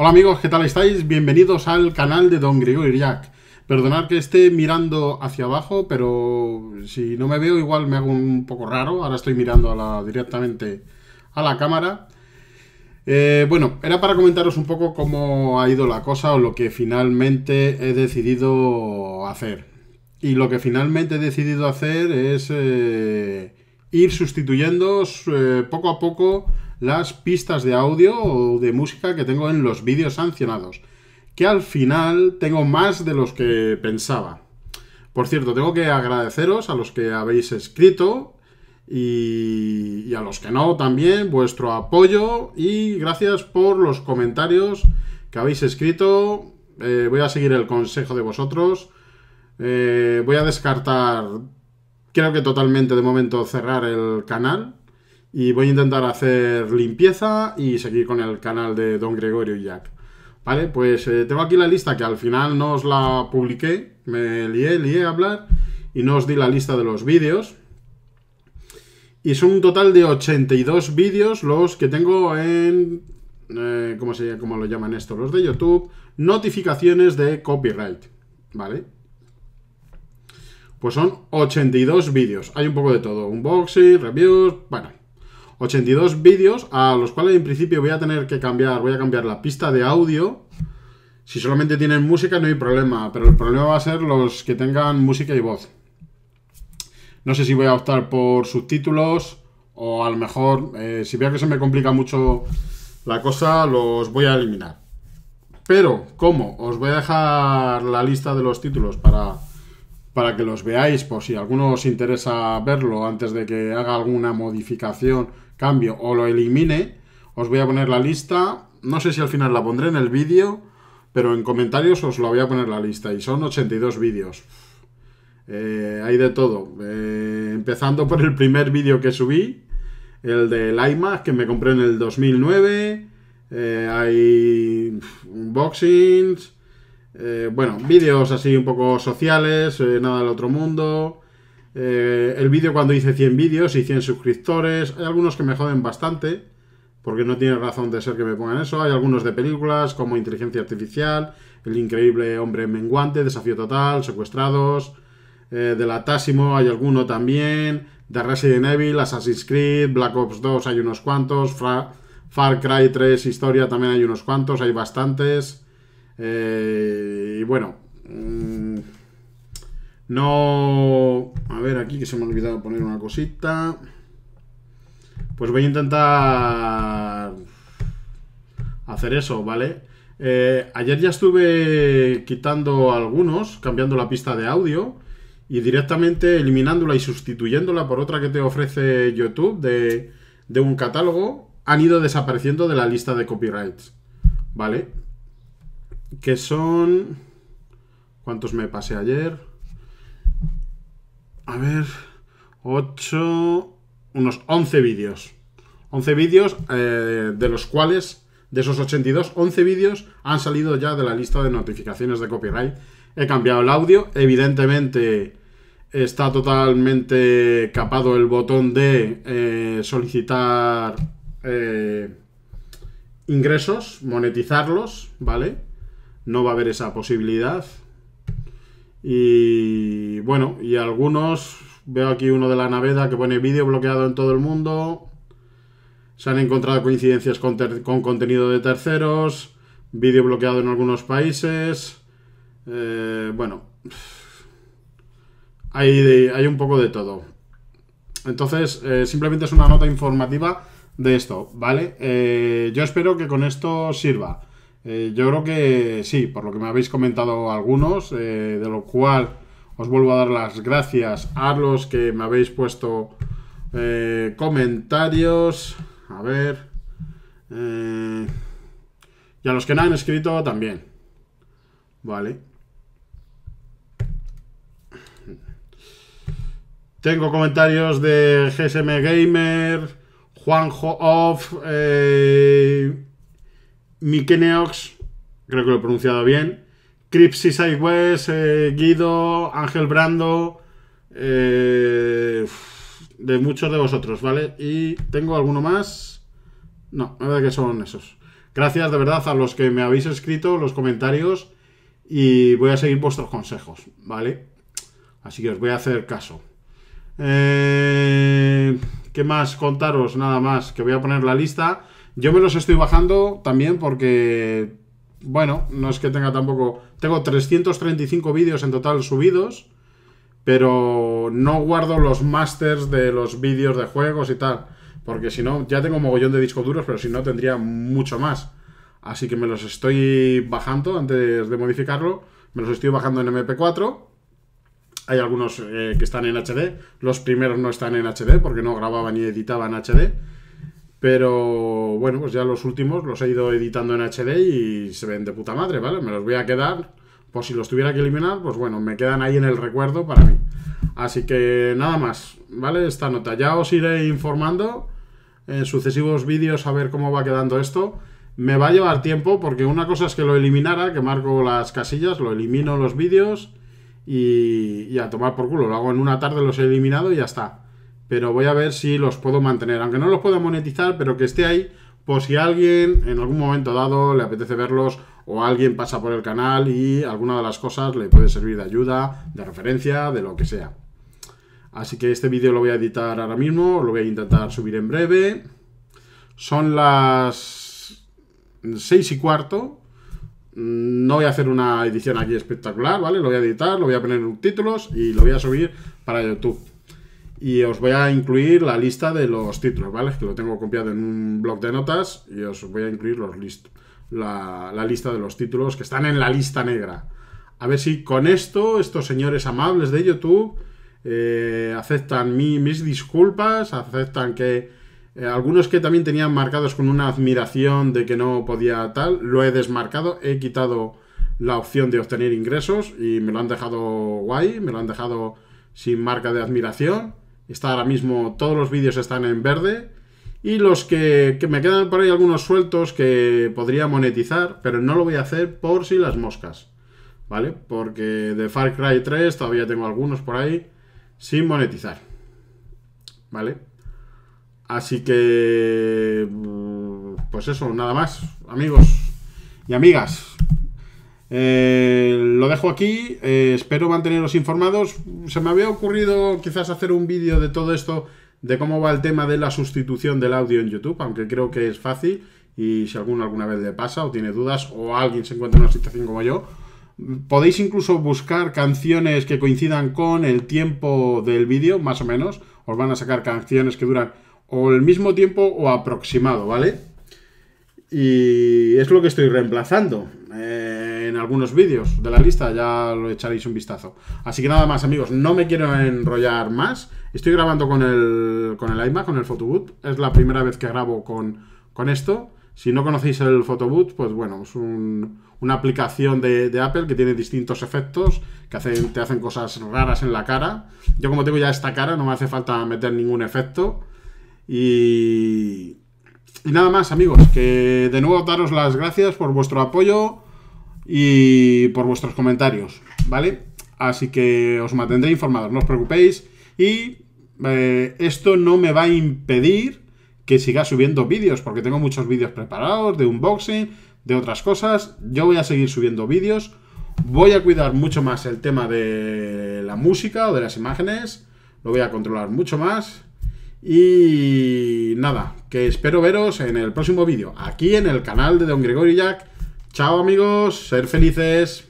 Hola amigos, ¿qué tal estáis? Bienvenidos al canal de Don Grigori Jack. Perdonad que esté mirando hacia abajo, pero si no me veo igual me hago un poco raro. Ahora estoy mirando directamente a la cámara. Eh, bueno, era para comentaros un poco cómo ha ido la cosa o lo que finalmente he decidido hacer. Y lo que finalmente he decidido hacer es eh, ir sustituyendo eh, poco a poco las pistas de audio o de música que tengo en los vídeos sancionados, que al final tengo más de los que pensaba. Por cierto, tengo que agradeceros a los que habéis escrito y, a los que no también vuestro apoyo y gracias por los comentarios que habéis escrito. Eh, voy a seguir el consejo de vosotros. Eh, voy a descartar, creo que totalmente de momento cerrar el canal y voy a intentar hacer limpieza y seguir con el canal de Don Gregorio y Jack. Vale, pues eh, tengo aquí la lista que al final no os la publiqué, me lié, lié a hablar y no os di la lista de los vídeos. Y son un total de 82 vídeos los que tengo en... Eh, ¿cómo, se, ¿Cómo lo llaman esto? Los de YouTube. Notificaciones de copyright. ¿Vale? Pues son 82 vídeos. Hay un poco de todo. Unboxing, reviews... Bueno, 82 vídeos a los cuales en principio voy a tener que cambiar, voy a cambiar la pista de audio. Si solamente tienen música no hay problema, pero el problema va a ser los que tengan música y voz. No sé si voy a optar por subtítulos o a lo mejor, eh, si veo que se me complica mucho la cosa, los voy a eliminar. Pero, ¿cómo? Os voy a dejar la lista de los títulos para, para que los veáis por si alguno os interesa verlo antes de que haga alguna modificación cambio o lo elimine, os voy a poner la lista. No sé si al final la pondré en el vídeo, pero en comentarios os lo voy a poner la lista. Y son 82 vídeos. Eh, hay de todo. Eh, empezando por el primer vídeo que subí, el del iMac que me compré en el 2009. Eh, hay unboxings. bueno, vídeos así un poco sociales, nada del otro mundo. Eh, el vídeo cuando hice 100 vídeos y 100 suscriptores. Hay algunos que me joden bastante, porque no tiene razón de ser que me pongan eso. Hay algunos de películas como Inteligencia Artificial, El Increíble Hombre Menguante, Desafío Total, Secuestrados, eh, de la hay alguno también, de Resident Evil, Assassin's Creed, Black Ops 2 hay unos cuantos, Far Cry 3 Historia también hay unos cuantos, hay bastantes. Eh, y bueno... Mm, no a ver, aquí que se me ha olvidado poner una cosita. Pues voy a intentar hacer eso, ¿vale? Eh, ayer ya estuve quitando algunos, cambiando la pista de audio y directamente eliminándola y sustituyéndola por otra que te ofrece YouTube de, de un catálogo, han ido desapareciendo de la lista de copyrights, ¿vale? Que son... ¿Cuántos me pasé ayer? a ver, 8, unos 11 vídeos. 11 vídeos eh, de los cuales, de esos 82, 11 vídeos han salido ya de la lista de notificaciones de copyright. He cambiado el audio, evidentemente está totalmente capado el botón de eh, solicitar eh, ingresos, monetizarlos, ¿vale? No va a haber esa posibilidad. Y bueno, y algunos, veo aquí uno de la Naveda que pone vídeo bloqueado en todo el mundo. Se han encontrado coincidencias con, contenido de terceros, vídeo bloqueado en algunos países. Eh, bueno, hay, hay, un poco de todo. Entonces, eh, simplemente es una nota informativa de esto, ¿vale? Eh, yo espero que con esto sirva. Eh, yo creo que sí, por lo que me habéis comentado algunos, eh, de lo cual os vuelvo a dar las gracias a los que me habéis puesto eh, comentarios. A ver. y a los que no han escrito también. Vale. Tengo comentarios de GSM Gamer, Juanjo Off, eh, Mikeneox, creo que lo he pronunciado bien, Cripsy eh, Guido, Ángel Brando, eh, de muchos de vosotros, ¿vale? Y tengo alguno más. No, la verdad que son esos. Gracias de verdad a los que me habéis escrito los comentarios y voy a seguir vuestros consejos, ¿vale? Así que os voy a hacer caso. Eh, ¿Qué más contaros? Nada más, que voy a poner la lista. Yo me los estoy bajando también porque, bueno, no es que tenga tampoco... Tengo 335 vídeos en total subidos, pero no guardo los masters de los vídeos de juegos y tal. Porque si no, ya tengo mogollón de discos duros, pero si no tendría mucho más. Así que me los estoy bajando antes de modificarlo. Me los estoy bajando en MP4. Hay algunos eh, que están en HD. Los primeros no están en HD porque no grababa ni editaba en HD pero bueno, pues ya los últimos los he ido editando en HD y se ven de puta madre, ¿vale? Me los voy a quedar. pues si los tuviera que eliminar, pues bueno, me quedan ahí en el recuerdo para mí. Así que nada más, ¿vale? Esta nota. Ya os iré informando en sucesivos vídeos a ver cómo va quedando esto. Me va a llevar tiempo porque una cosa es que lo eliminara, que marco las casillas, lo elimino los vídeos y, y a tomar por culo. Lo hago en una tarde, los he eliminado y ya está pero voy a ver si los puedo mantener. Aunque no los pueda monetizar, pero que esté ahí por si alguien en algún momento dado le apetece verlos o alguien pasa por el canal y alguna de las cosas le puede servir de ayuda, de referencia, de lo que sea. Así que este vídeo lo voy a editar ahora mismo, lo voy a intentar subir en breve. Son las 6 y cuarto. Mm, no voy a hacer una edición aquí espectacular, ¿vale? Lo voy a editar, lo voy a poner en títulos y lo voy a subir para YouTube. Y os voy a incluir la lista de los títulos, ¿vale? Que lo tengo copiado en un blog de notas y os voy a incluir los la, lista de los títulos que están en la lista negra. A ver si con esto, estos señores amables de YouTube eh, aceptan mi, mis disculpas, aceptan que eh, algunos que también tenían marcados con una admiración de que no podía tal, lo he desmarcado, he quitado la opción de obtener ingresos y me lo han dejado guay, me lo han dejado sin marca de admiración. Está ahora mismo, todos los vídeos están en verde. Y los que, que, me quedan por ahí algunos sueltos que podría monetizar, pero no lo voy a hacer por si las moscas. ¿Vale? Porque de Far Cry 3 todavía tengo algunos por ahí sin monetizar. ¿Vale? Así que... Pues eso, nada más, amigos y amigas. Eh, lo dejo aquí, eh, espero manteneros informados. Se me había ocurrido quizás hacer un vídeo de todo esto, de cómo va el tema de la sustitución del audio en YouTube, aunque creo que es fácil y si alguno alguna vez le pasa o tiene dudas o alguien se encuentra en una situación como yo, podéis incluso buscar canciones que coincidan con el tiempo del vídeo, más o menos. Os van a sacar canciones que duran o el mismo tiempo o aproximado, ¿vale? Y es lo que estoy reemplazando algunos vídeos de la lista, ya lo echaréis un vistazo. Así que nada más, amigos, no me quiero enrollar más. Estoy grabando con el, con el iMac, con el Photoboot. Es la primera vez que grabo con, con esto. Si no conocéis el Photoboot, pues bueno, es una aplicación de, Apple que tiene distintos efectos, que te hacen cosas raras en la cara. Yo como tengo ya esta cara, no me hace falta meter ningún efecto. y nada más, amigos, que de nuevo daros las gracias por vuestro apoyo y por vuestros comentarios, ¿vale? Así que os mantendré informados, no os preocupéis. Y eh, esto no me va a impedir que siga subiendo vídeos, porque tengo muchos vídeos preparados de unboxing, de otras cosas. Yo voy a seguir subiendo vídeos. Voy a cuidar mucho más el tema de la música o de las imágenes. Lo voy a controlar mucho más. Y nada, que espero veros en el próximo vídeo, aquí en el canal de Don Gregorio Jack Chao amigos, ser felices.